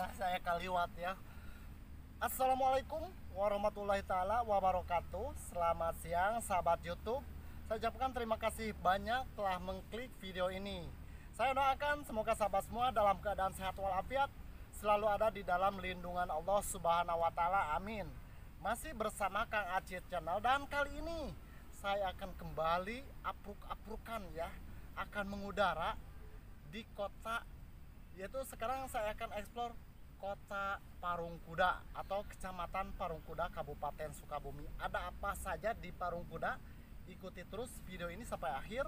nah saya kaliwat ya Assalamualaikum warahmatullahi taala wabarakatuh Selamat siang sahabat YouTube Saya ucapkan terima kasih banyak telah mengklik video ini Saya doakan semoga sahabat semua dalam keadaan sehat walafiat Selalu ada di dalam lindungan Allah subhanahu wa ta'ala amin Masih bersama Kang Acit Channel Dan kali ini saya akan kembali apruk-aprukan ya Akan mengudara di kota Yaitu sekarang saya akan explore Kota Parungkuda atau Kecamatan Parungkuda Kabupaten Sukabumi. Ada apa saja di Parungkuda? Ikuti terus video ini sampai akhir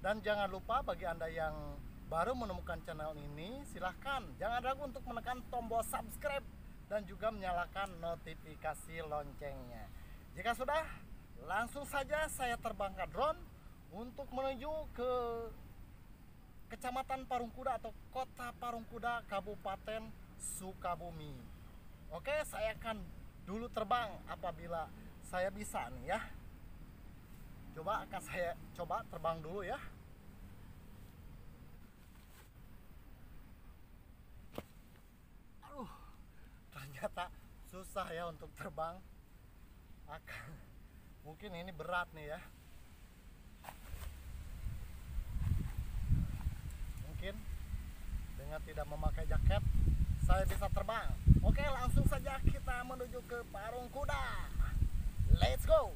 dan jangan lupa bagi Anda yang baru menemukan channel ini, silahkan jangan ragu untuk menekan tombol subscribe dan juga menyalakan notifikasi loncengnya. Jika sudah, langsung saja saya terbang ke drone untuk menuju ke Kecamatan Parungkuda atau Kota Parungkuda, Kabupaten Sukabumi. Oke, saya akan dulu terbang apabila saya bisa nih ya. Coba akan saya coba terbang dulu ya. Aduh, ternyata susah ya untuk terbang. Akan mungkin ini berat nih ya. Mungkin dengan tidak memakai jaket saya bisa terbang oke langsung saja kita menuju ke parung kuda let's go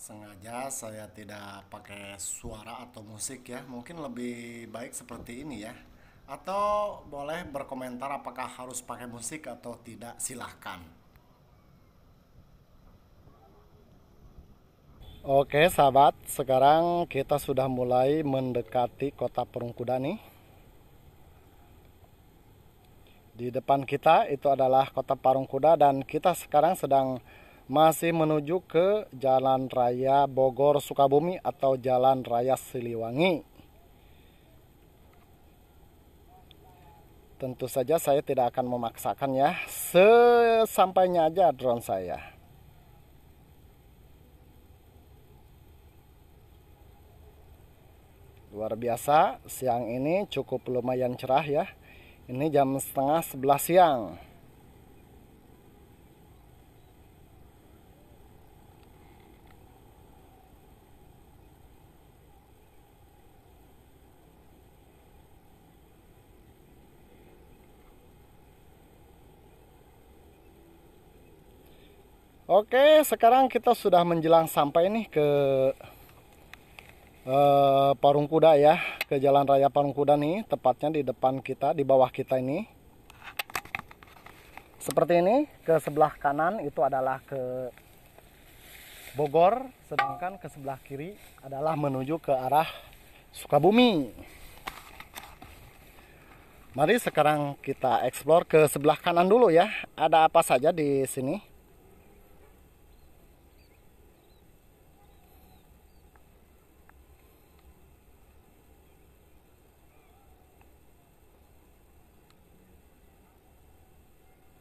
sengaja saya tidak pakai suara atau musik ya mungkin lebih baik seperti ini ya atau boleh berkomentar apakah harus pakai musik atau tidak silahkan Oke sahabat sekarang kita sudah mulai mendekati kota Perungkuda nih di depan kita itu adalah kota Parungkuda dan kita sekarang sedang masih menuju ke Jalan Raya Bogor Sukabumi atau Jalan Raya Siliwangi. Tentu saja saya tidak akan memaksakan ya, sesampainya aja drone saya. Luar biasa, siang ini cukup lumayan cerah ya. Ini jam setengah sebelas siang. Oke, sekarang kita sudah menjelang sampai nih ke eh, Parung Kuda ya, ke Jalan Raya Parung Kuda nih, tepatnya di depan kita, di bawah kita ini. Seperti ini, ke sebelah kanan itu adalah ke Bogor, sedangkan ke sebelah kiri adalah menuju ke arah Sukabumi. Mari sekarang kita explore ke sebelah kanan dulu ya. Ada apa saja di sini?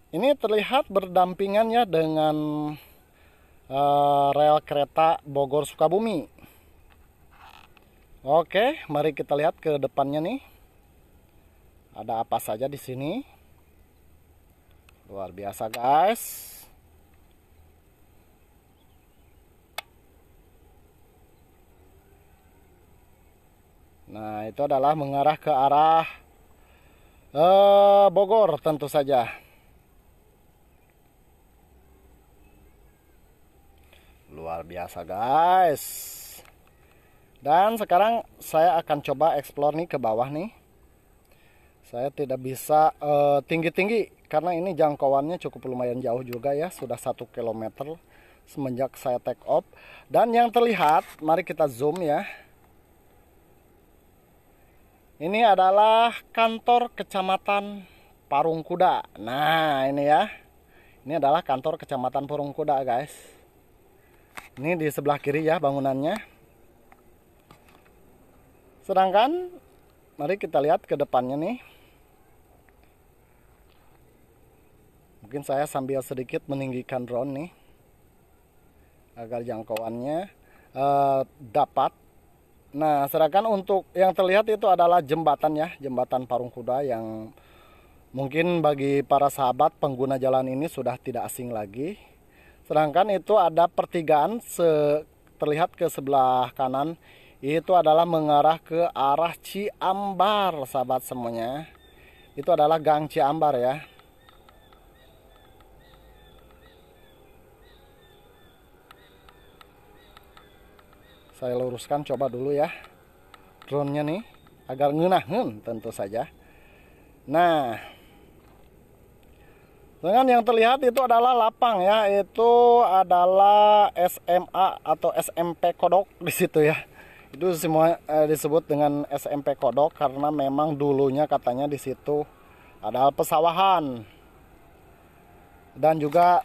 Ini terlihat berdampingan ya dengan uh, rel kereta Bogor Sukabumi. Oke, mari kita lihat ke depannya nih. Ada apa saja di sini? Luar biasa, guys. Nah, itu adalah mengarah ke arah uh, Bogor tentu saja. luar biasa guys dan sekarang saya akan coba explore nih ke bawah nih saya tidak bisa eh, tinggi-tinggi uh, karena ini jangkauannya cukup lumayan jauh juga ya sudah satu kilometer semenjak saya take off dan yang terlihat mari kita zoom ya ini adalah kantor kecamatan Parung Kuda nah ini ya ini adalah kantor kecamatan Parung Kuda guys ini di sebelah kiri ya bangunannya. Sedangkan mari kita lihat ke depannya nih. Mungkin saya sambil sedikit meninggikan drone nih agar jangkauannya uh, dapat. Nah, sedangkan untuk yang terlihat itu adalah jembatan ya, jembatan Parung Kuda yang mungkin bagi para sahabat pengguna jalan ini sudah tidak asing lagi Sedangkan itu ada pertigaan se terlihat ke sebelah kanan itu adalah mengarah ke arah Ciambar sahabat semuanya. Itu adalah Gang Ciambar ya. saya luruskan coba dulu ya drone nya nih agar ngenahen tentu saja nah dengan yang terlihat itu adalah lapang ya, itu adalah SMA atau SMP Kodok di situ ya. Itu semua eh, disebut dengan SMP Kodok karena memang dulunya katanya di situ ada pesawahan. Dan juga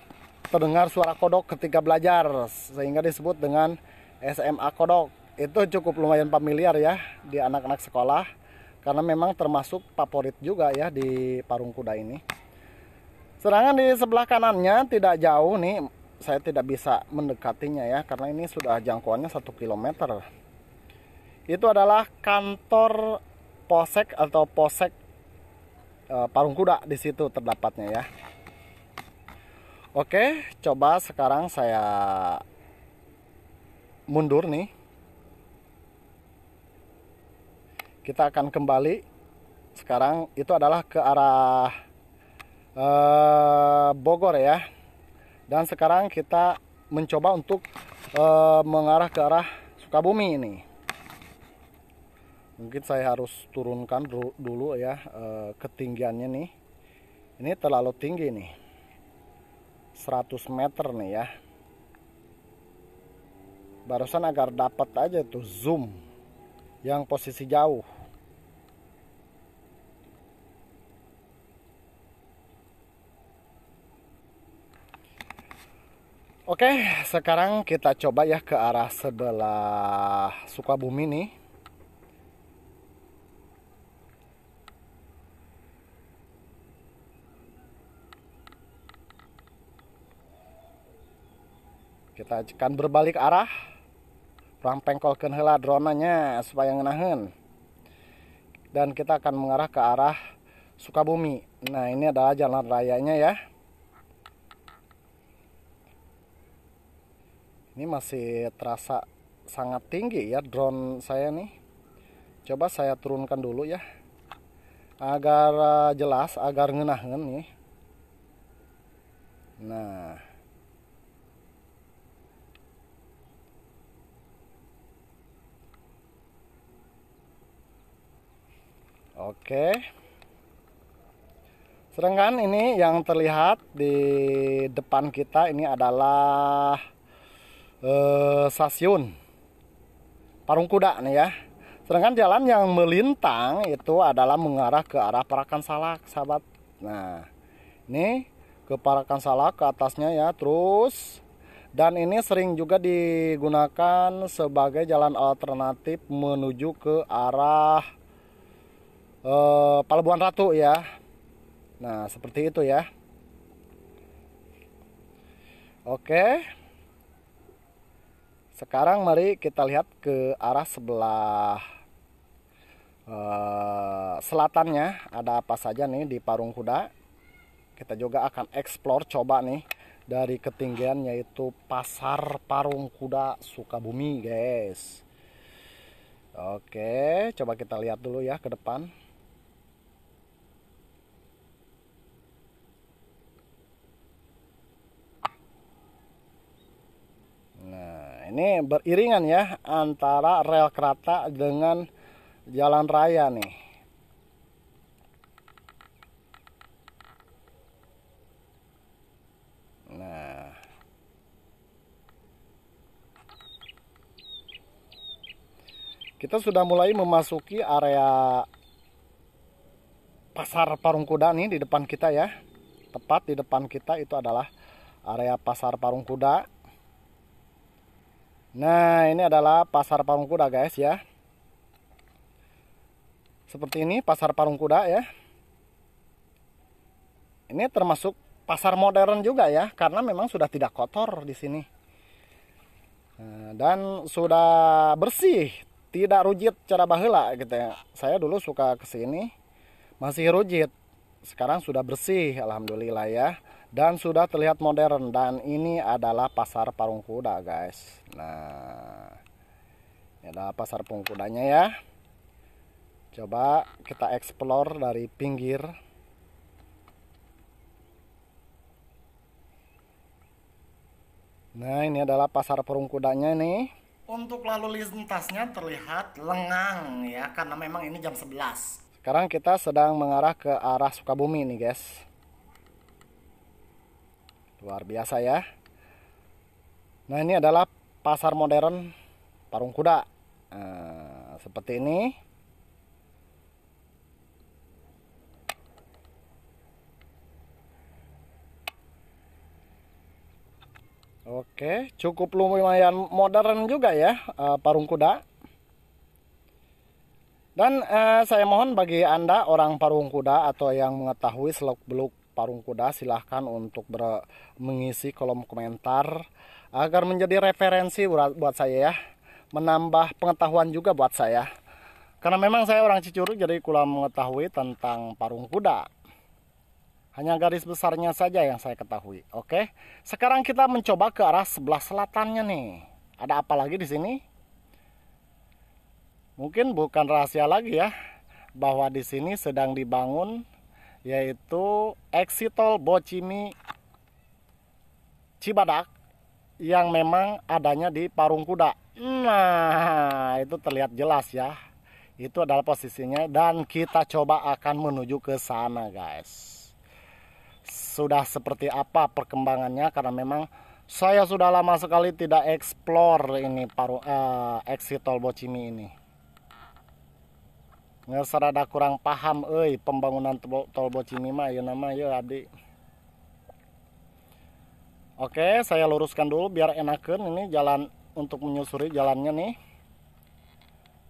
terdengar suara kodok ketika belajar sehingga disebut dengan SMA Kodok. Itu cukup lumayan familiar ya di anak-anak sekolah karena memang termasuk favorit juga ya di Parung Kuda ini. Serangan di sebelah kanannya tidak jauh nih, saya tidak bisa mendekatinya ya karena ini sudah jangkauannya 1 km. Itu adalah kantor posek atau posek e, Parung Kuda di situ terdapatnya ya. Oke, coba sekarang saya mundur nih. Kita akan kembali. Sekarang itu adalah ke arah Eh, Bogor ya dan sekarang kita mencoba untuk eh, mengarah ke arah Sukabumi ini mungkin saya harus turunkan dulu, ya eh, ketinggiannya nih ini terlalu tinggi nih 100 meter nih ya barusan agar dapat aja tuh zoom yang posisi jauh Oke, sekarang kita coba ya ke arah sebelah Sukabumi nih. Kita akan berbalik arah. Rang pengkol hela dronanya supaya ngenahen. Dan kita akan mengarah ke arah Sukabumi. Nah, ini adalah jalan rayanya ya. ini masih terasa sangat tinggi ya drone saya nih coba saya turunkan dulu ya agar eh, jelas agar ngenah nih nah Oke. Sedangkan ini yang terlihat di depan kita ini adalah Eh, stasiun Parung Kuda nih ya. Sedangkan jalan yang melintang itu adalah mengarah ke arah Parakan Salak, sahabat. Nah, ini ke Parakan Salak ke atasnya ya, terus dan ini sering juga digunakan sebagai jalan alternatif menuju ke arah eh, Palabuhan Ratu ya. Nah, seperti itu ya. Oke. Okay. Sekarang mari kita lihat ke arah sebelah uh, selatannya ada apa saja nih di Parung Kuda. Kita juga akan eksplor coba nih dari ketinggian yaitu Pasar Parung Kuda Sukabumi, guys. Oke, coba kita lihat dulu ya ke depan. ini beriringan ya antara rel kereta dengan jalan raya nih nah kita sudah mulai memasuki area pasar parung kuda nih di depan kita ya tepat di depan kita itu adalah area pasar parung kuda Nah ini adalah pasar parung kuda guys ya Seperti ini pasar parung kuda ya Ini termasuk pasar modern juga ya Karena memang sudah tidak kotor di sini nah, Dan sudah bersih Tidak rujit cara bahela gitu ya Saya dulu suka kesini Masih rujit Sekarang sudah bersih Alhamdulillah ya dan sudah terlihat modern dan ini adalah pasar parung kuda guys nah ini adalah pasar parung kudanya ya coba kita explore dari pinggir nah ini adalah pasar parung kudanya nih untuk lalu lintasnya terlihat lengang ya karena memang ini jam 11 sekarang kita sedang mengarah ke arah Sukabumi nih guys luar biasa ya nah ini adalah pasar modern parung kuda nah, seperti ini Oke, cukup lumayan modern juga ya eh, parung kuda. Dan eh, saya mohon bagi Anda orang parung kuda atau yang mengetahui seluk-beluk Parung Kuda silahkan untuk ber, mengisi kolom komentar agar menjadi referensi buat, saya ya menambah pengetahuan juga buat saya karena memang saya orang Cicurug jadi kurang mengetahui tentang Parung Kuda hanya garis besarnya saja yang saya ketahui oke sekarang kita mencoba ke arah sebelah selatannya nih ada apa lagi di sini mungkin bukan rahasia lagi ya bahwa di sini sedang dibangun yaitu exit tol Bocimi Cibadak yang memang adanya di Parung Kuda. Nah, itu terlihat jelas ya. Itu adalah posisinya dan kita coba akan menuju ke sana, guys. Sudah seperti apa perkembangannya karena memang saya sudah lama sekali tidak explore ini paru uh, exit tol Bocimi ini serada kurang paham eh pembangunan tol mah ya nama ya Abdi Oke saya luruskan dulu biar enakan ini jalan untuk menyusuri jalannya nih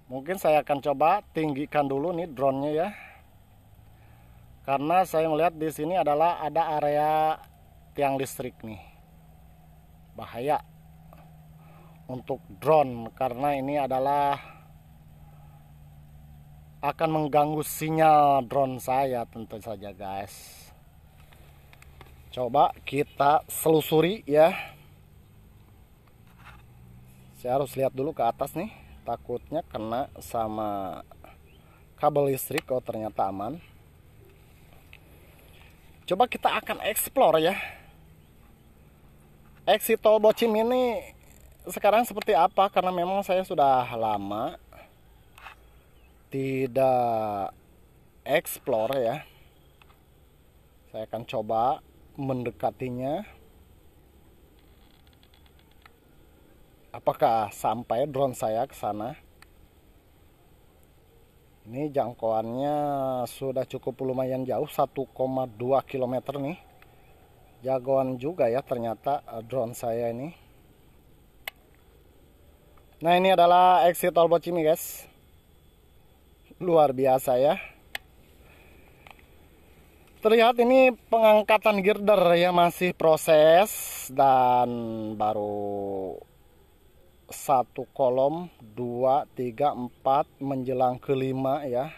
mungkin saya akan coba tinggikan dulu nih drone-nya ya karena saya melihat di sini adalah ada area tiang listrik nih bahaya untuk drone karena ini adalah akan mengganggu sinyal drone saya tentu saja guys coba kita selusuri ya saya harus lihat dulu ke atas nih takutnya kena sama kabel listrik oh ternyata aman coba kita akan explore ya exit tol Bocim ini sekarang seperti apa karena memang saya sudah lama tidak explore ya saya akan coba mendekatinya apakah sampai drone saya ke sana ini jangkauannya sudah cukup lumayan jauh 1,2 km nih jagoan juga ya ternyata eh, drone saya ini nah ini adalah exit tol Bocimi guys luar biasa ya terlihat ini pengangkatan girder ya masih proses dan baru satu kolom dua tiga empat menjelang kelima ya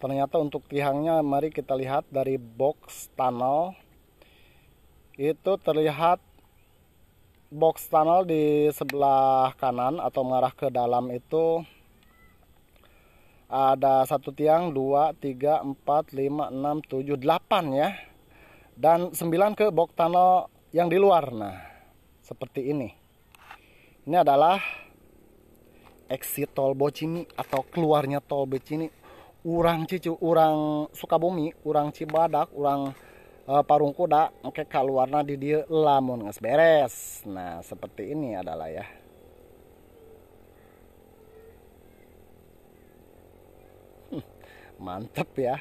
ternyata untuk tiangnya mari kita lihat dari box tunnel itu terlihat box tunnel di sebelah kanan atau mengarah ke dalam itu ada satu tiang, dua, tiga, empat, lima, enam, tujuh, delapan ya. Dan sembilan ke box tunnel yang di luar. Nah, seperti ini. Ini adalah exit tol Bocimi atau keluarnya tol Bocimi. Urang Cicu, urang Sukabumi, urang Cibadak, urang uh, Parungkuda, oke keluarnya di dia lamun nges Nah, seperti ini adalah ya. mantep ya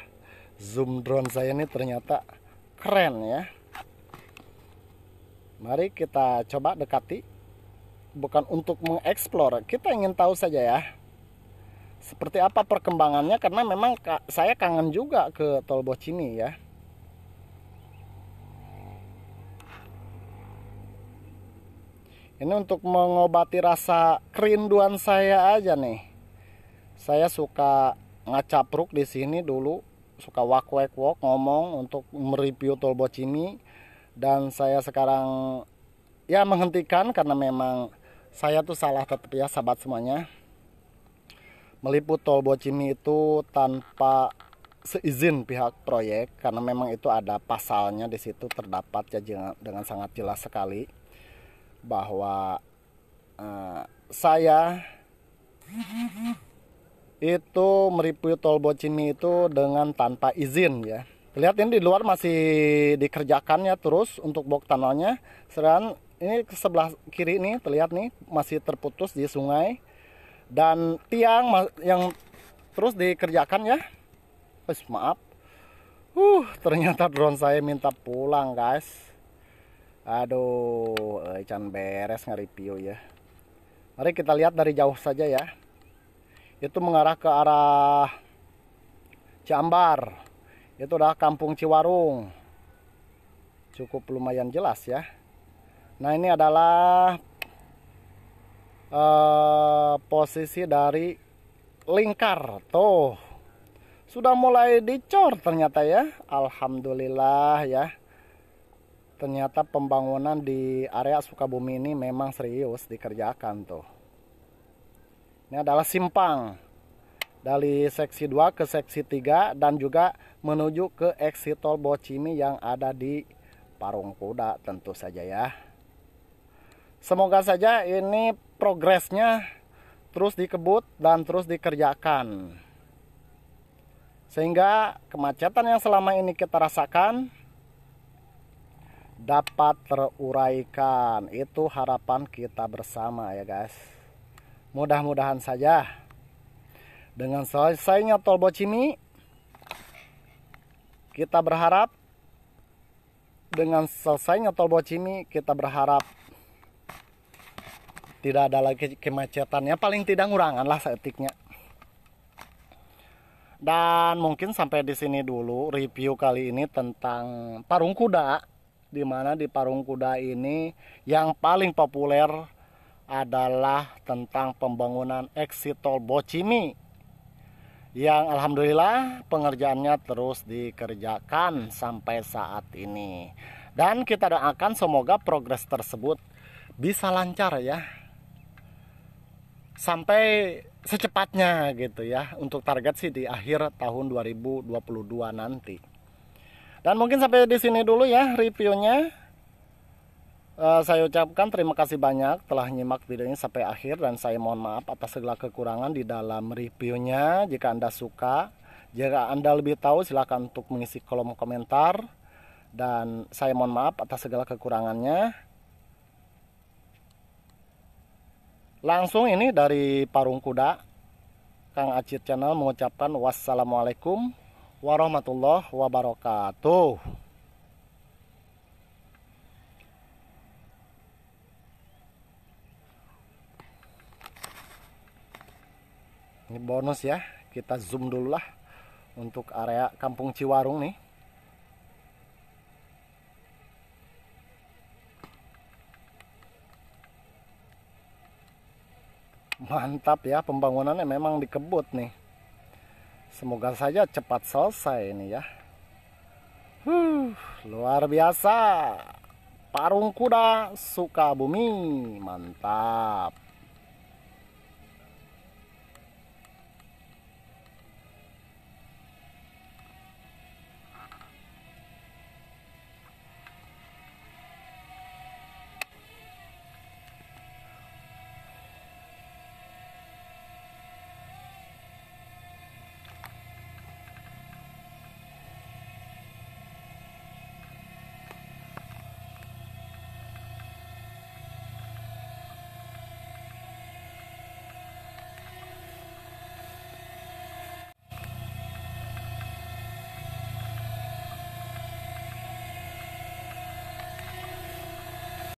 zoom drone saya ini ternyata keren ya mari kita coba dekati bukan untuk mengeksplor kita ingin tahu saja ya seperti apa perkembangannya karena memang saya kangen juga ke tol bocini ya ini untuk mengobati rasa kerinduan saya aja nih saya suka ngacapruk di sini dulu suka wak wak ngomong untuk mereview tol Bocimi dan saya sekarang ya menghentikan karena memang saya tuh salah tetap ya sahabat semuanya meliput tol Bocimi itu tanpa seizin pihak proyek karena memang itu ada pasalnya di situ terdapat ya dengan sangat jelas sekali bahwa uh, saya itu mereview tol Bocimi itu dengan tanpa izin ya. Lihat ini di luar masih dikerjakannya terus untuk bok tanahnya. Sedangkan ini ke sebelah kiri ini terlihat nih masih terputus di sungai dan tiang yang terus dikerjakan ya. Uish, maaf. Uh, ternyata drone saya minta pulang, guys. Aduh, can beres nge-review ya. Mari kita lihat dari jauh saja ya itu mengarah ke arah Ciambar itu adalah kampung Ciwarung cukup lumayan jelas ya nah ini adalah uh, posisi dari lingkar tuh sudah mulai dicor ternyata ya Alhamdulillah ya ternyata pembangunan di area Sukabumi ini memang serius dikerjakan tuh ini adalah simpang dari seksi 2 ke seksi 3 dan juga menuju ke exit tol Bocimi yang ada di Parung Kuda tentu saja ya. Semoga saja ini progresnya terus dikebut dan terus dikerjakan. Sehingga kemacetan yang selama ini kita rasakan dapat teruraikan. Itu harapan kita bersama ya guys. Mudah-mudahan saja dengan selesainya tol Bocimi kita berharap dengan selesainya tol Bocimi kita berharap tidak ada lagi kemacetan ya paling tidak ngurangan lah seetiknya dan mungkin sampai di sini dulu review kali ini tentang parung kuda di mana di parung kuda ini yang paling populer adalah tentang pembangunan exit tol Bocimi yang alhamdulillah pengerjaannya terus dikerjakan sampai saat ini. Dan kita doakan semoga progres tersebut bisa lancar ya. Sampai secepatnya gitu ya untuk target sih di akhir tahun 2022 nanti. Dan mungkin sampai di sini dulu ya reviewnya. Eh, saya ucapkan terima kasih banyak telah menyimak video ini sampai akhir dan saya mohon maaf atas segala kekurangan di dalam reviewnya. Jika Anda suka, jika Anda lebih tahu silakan untuk mengisi kolom komentar dan saya mohon maaf atas segala kekurangannya. Langsung ini dari Parung Kuda, Kang Acir Channel mengucapkan wassalamualaikum warahmatullahi wabarakatuh. ini bonus ya kita zoom dulu lah untuk area kampung Ciwarung nih mantap ya pembangunannya memang dikebut nih semoga saja cepat selesai ini ya huh, luar biasa parung kuda suka bumi, mantap